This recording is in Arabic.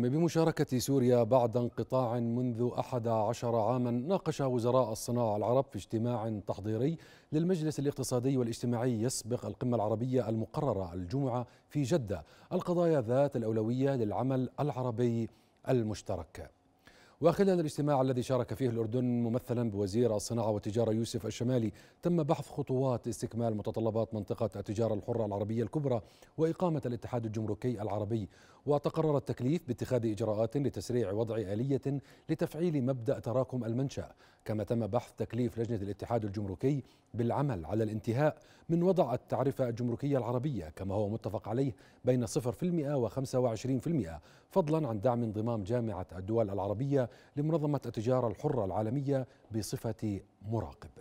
بمشاركة سوريا بعد انقطاع منذ أحد عشر عاما ناقش وزراء الصناعة العرب في اجتماع تحضيري للمجلس الاقتصادي والاجتماعي يسبق القمة العربية المقررة الجمعة في جدة القضايا ذات الأولوية للعمل العربي المشترك وخلال الاجتماع الذي شارك فيه الأردن ممثلا بوزير الصناعة والتجارة يوسف الشمالي تم بحث خطوات استكمال متطلبات منطقة التجارة الحرة العربية الكبرى وإقامة الاتحاد الجمركي العربي وتقرر التكليف باتخاذ إجراءات لتسريع وضع آلية لتفعيل مبدأ تراكم المنشأ كما تم بحث تكليف لجنة الاتحاد الجمركي بالعمل على الانتهاء من وضع التعرفة الجمركية العربية كما هو متفق عليه بين 0% و 25% فضلا عن دعم انضمام جامعة الدول العربية لمنظمة التجارة الحرة العالمية بصفة مراقب